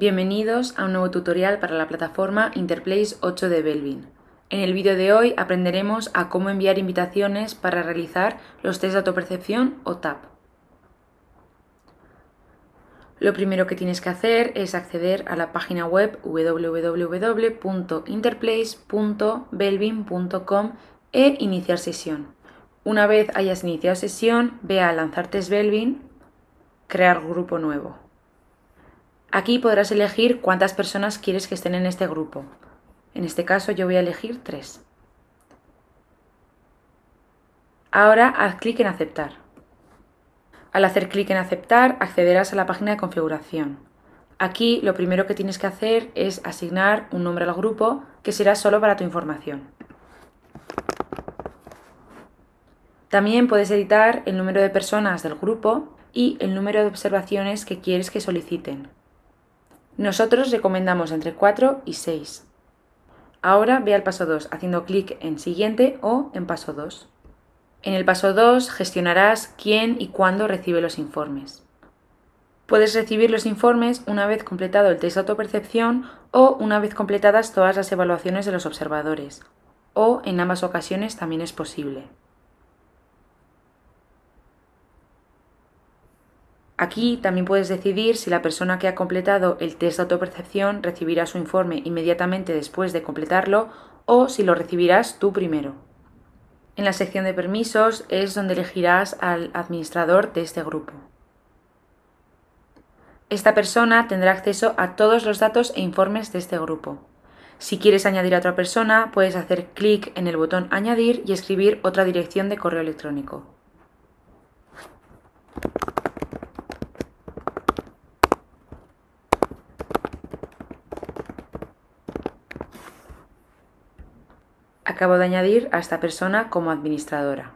Bienvenidos a un nuevo tutorial para la plataforma Interplace 8 de Belvin. En el vídeo de hoy aprenderemos a cómo enviar invitaciones para realizar los test de autopercepción o TAP. Lo primero que tienes que hacer es acceder a la página web www.interplace.belvin.com e iniciar sesión. Una vez hayas iniciado sesión, ve a Lanzar Test Belvin, crear grupo nuevo. Aquí podrás elegir cuántas personas quieres que estén en este grupo. En este caso yo voy a elegir tres. Ahora haz clic en aceptar. Al hacer clic en aceptar accederás a la página de configuración. Aquí lo primero que tienes que hacer es asignar un nombre al grupo que será solo para tu información. También puedes editar el número de personas del grupo y el número de observaciones que quieres que soliciten. Nosotros recomendamos entre 4 y 6. Ahora ve al paso 2 haciendo clic en Siguiente o en Paso 2. En el paso 2 gestionarás quién y cuándo recibe los informes. Puedes recibir los informes una vez completado el test de autopercepción o una vez completadas todas las evaluaciones de los observadores, o en ambas ocasiones también es posible. Aquí también puedes decidir si la persona que ha completado el test de autopercepción recibirá su informe inmediatamente después de completarlo o si lo recibirás tú primero. En la sección de permisos es donde elegirás al administrador de este grupo. Esta persona tendrá acceso a todos los datos e informes de este grupo. Si quieres añadir a otra persona, puedes hacer clic en el botón Añadir y escribir otra dirección de correo electrónico. Acabo de añadir a esta persona como administradora.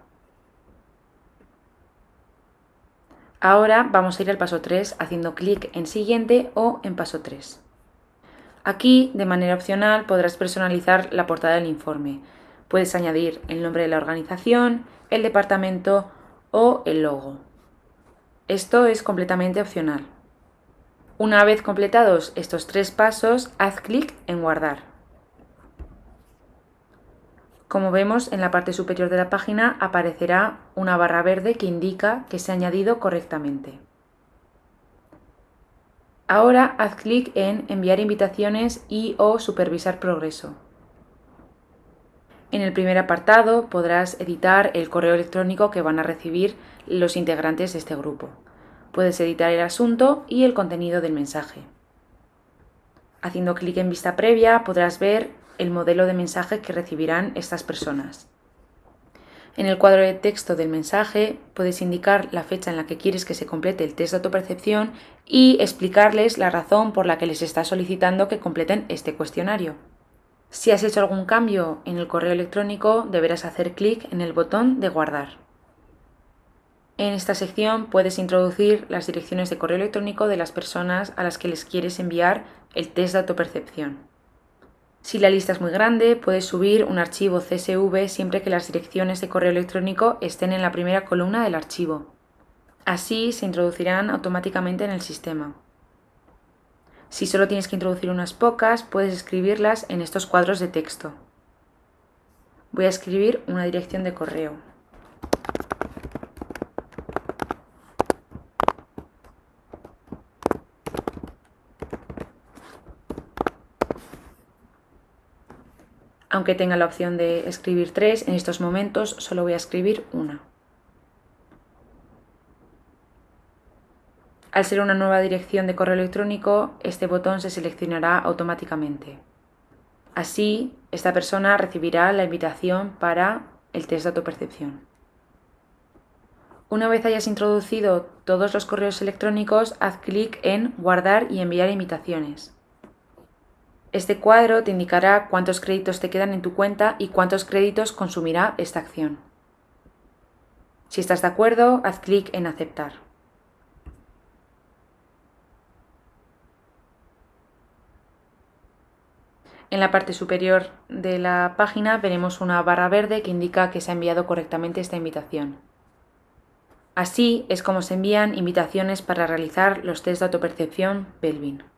Ahora vamos a ir al paso 3 haciendo clic en siguiente o en paso 3. Aquí, de manera opcional, podrás personalizar la portada del informe. Puedes añadir el nombre de la organización, el departamento o el logo. Esto es completamente opcional. Una vez completados estos tres pasos, haz clic en guardar. Como vemos, en la parte superior de la página aparecerá una barra verde que indica que se ha añadido correctamente. Ahora haz clic en Enviar invitaciones y o Supervisar progreso. En el primer apartado podrás editar el correo electrónico que van a recibir los integrantes de este grupo. Puedes editar el asunto y el contenido del mensaje. Haciendo clic en vista previa podrás ver el modelo de mensaje que recibirán estas personas. En el cuadro de texto del mensaje puedes indicar la fecha en la que quieres que se complete el test de autopercepción y explicarles la razón por la que les estás solicitando que completen este cuestionario. Si has hecho algún cambio en el correo electrónico, deberás hacer clic en el botón de guardar. En esta sección puedes introducir las direcciones de correo electrónico de las personas a las que les quieres enviar el test de autopercepción. Si la lista es muy grande, puedes subir un archivo CSV siempre que las direcciones de correo electrónico estén en la primera columna del archivo. Así se introducirán automáticamente en el sistema. Si solo tienes que introducir unas pocas, puedes escribirlas en estos cuadros de texto. Voy a escribir una dirección de correo. Aunque tenga la opción de escribir tres, en estos momentos solo voy a escribir una. Al ser una nueva dirección de correo electrónico, este botón se seleccionará automáticamente. Así, esta persona recibirá la invitación para el test de autopercepción. Una vez hayas introducido todos los correos electrónicos, haz clic en Guardar y enviar invitaciones. Este cuadro te indicará cuántos créditos te quedan en tu cuenta y cuántos créditos consumirá esta acción. Si estás de acuerdo, haz clic en Aceptar. En la parte superior de la página veremos una barra verde que indica que se ha enviado correctamente esta invitación. Así es como se envían invitaciones para realizar los test de autopercepción Belvin.